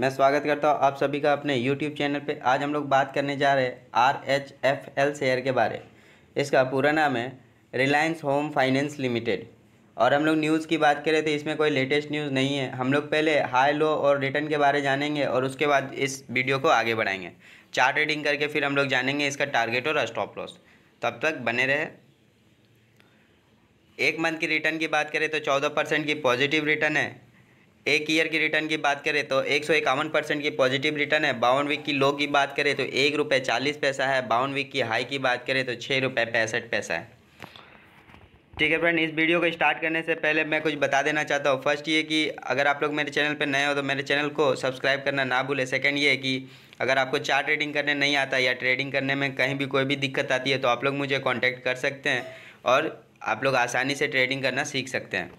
मैं स्वागत करता हूँ आप सभी का अपने YouTube चैनल पे आज हम लोग बात करने जा रहे हैं R H F L share के बारे इसका पूरा नाम है रिलायंस होम फाइनेंस लिमिटेड और हम लोग न्यूज़ की बात करें तो इसमें कोई लेटेस्ट न्यूज़ नहीं है हम लोग पहले हाई लो और रिटर्न के बारे जानेंगे और उसके बाद इस वीडियो को आगे बढ़ाएंगे चार्ट रीडिंग करके फिर हम लोग जानेंगे इसका टारगेट और स्टॉप लॉस तब तक बने रहे एक मंथ की रिटर्न की बात करें तो चौदह परसेंट की पॉजिटिव रिटर्न है एक ईयर की रिटर्न की बात करें तो एक सौ इक्यावन परसेंट की पॉजिटिव रिटर्न है बावन वीक की लो की बात करें तो एक रुपये चालीस पैसा है बावन वीक की हाई की बात करें तो छः रुपये पैंसठ पैसा है ठीक है फ्रेंड इस वीडियो को स्टार्ट करने से पहले मैं कुछ बता देना चाहता हूँ फर्स्ट ये कि अगर आप लोग मेरे चैनल पर नए हो तो मेरे चैनल को सब्सक्राइब करना ना भूलें सेकेंड ये है कि अगर आपको चार ट्रेडिंग करने नहीं आता या ट्रेडिंग करने में कहीं भी कोई भी दिक्कत आती है तो आप लोग मुझे कॉन्टैक्ट कर सकते हैं और आप लोग आसानी से ट्रेडिंग करना सीख सकते हैं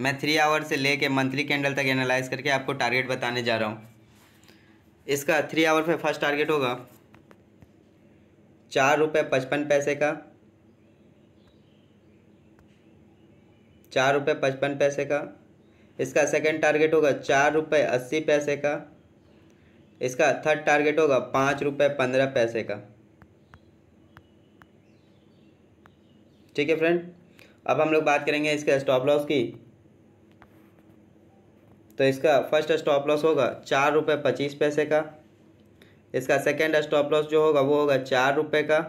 मैं थ्री आवर से ले कर मंथली कैंडल तक एनालाइज करके आपको टारगेट बताने जा रहा हूँ इसका थ्री आवर पे फर्स्ट टारगेट होगा चार रुपये पचपन पैसे का चार रुपये पचपन पैसे का इसका सेकंड टारगेट होगा चार रुपये अस्सी पैसे का इसका थर्ड टारगेट होगा पाँच रुपये पंद्रह पैसे का ठीक है फ्रेंड अब हम लोग बात करेंगे इसके स्टॉप लॉस की तो इसका फर्स्ट स्टॉप लॉस होगा चार रुपये पच्चीस पैसे का इसका सेकेंड स्टॉप लॉस जो होगा वो होगा चार रुपये का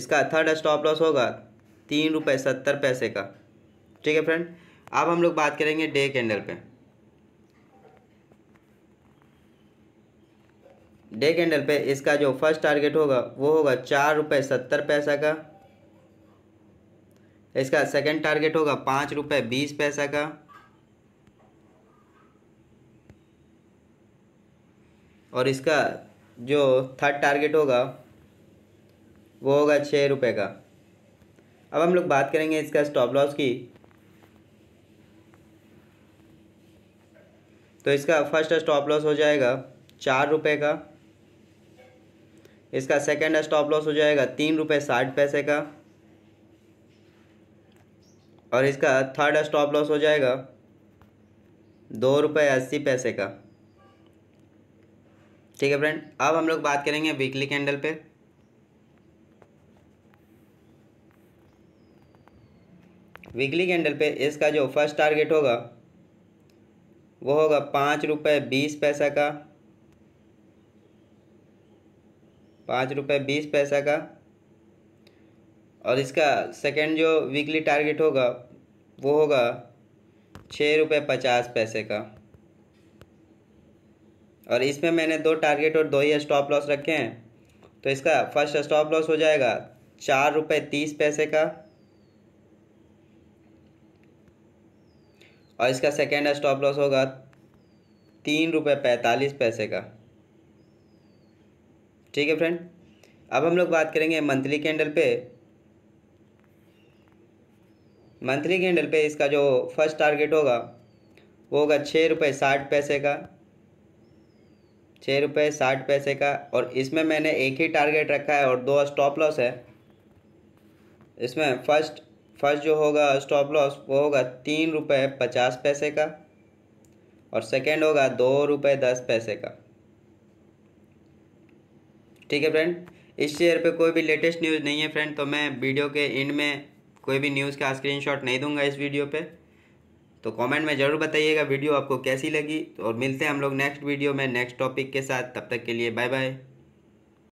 इसका थर्ड स्टॉप लॉस होगा तीन रुपये सत्तर पैसे का ठीक है फ्रेंड अब हम लोग बात करेंगे डे कैंडल पे डे कैंडल पे इसका जो फर्स्ट टारगेट होगा वो होगा चार रुपये सत्तर पैसा का इसका सेकेंड टारगेट होगा पाँच रुपये बीस पैसा का और इसका जो थर्ड टारगेट होगा वो होगा छः रुपये का अब हम लोग बात करेंगे इसका स्टॉप लॉस की तो इसका फर्स्ट स्टॉप लॉस हो जाएगा चार रुपये का इसका सेकंड स्टॉप लॉस हो जाएगा तीन रुपये साठ पैसे का और इसका थर्ड स्टॉप लॉस हो जाएगा दो रुपये अस्सी पैसे का ठीक है फ्रेंड अब हम लोग बात करेंगे वीकली कैंडल पे वीकली कैंडल पे इसका जो फर्स्ट टारगेट होगा वो होगा पाँच रुपये बीस पैसा का पाँच रुपये बीस पैसा का और इसका सेकंड जो वीकली टारगेट होगा वो होगा छः रुपये पचास पैसे का और इसमें मैंने दो टारगेट और दो ही स्टॉप लॉस रखे हैं तो इसका फर्स्ट स्टॉप लॉस हो जाएगा चार रुपये तीस पैसे का और इसका सेकेंड स्टॉप लॉस होगा तीन रुपये पैंतालीस पैसे का ठीक है फ्रेंड अब हम लोग बात करेंगे मंथली कैंडल पे मंथली कैंडल पे इसका जो फर्स्ट टारगेट होगा वो होगा छः रुपये साठ पैसे का छः रुपये साठ पैसे का और इसमें मैंने एक ही टारगेट रखा है और दो स्टॉप लॉस है इसमें फर्स्ट फर्स्ट जो होगा स्टॉप लॉस वो होगा तीन रुपये पचास पैसे का और सेकेंड होगा दो रुपये दस पैसे का ठीक है फ्रेंड इस शेयर पे कोई भी लेटेस्ट न्यूज़ नहीं है फ्रेंड तो मैं वीडियो के एंड में कोई भी न्यूज़ का स्क्रीनशॉट नहीं दूंगा इस वीडियो पे तो कमेंट में ज़रूर बताइएगा वीडियो आपको कैसी लगी तो और मिलते हैं हम लोग नेक्स्ट वीडियो में नेक्स्ट टॉपिक के साथ तब तक के लिए बाय बाय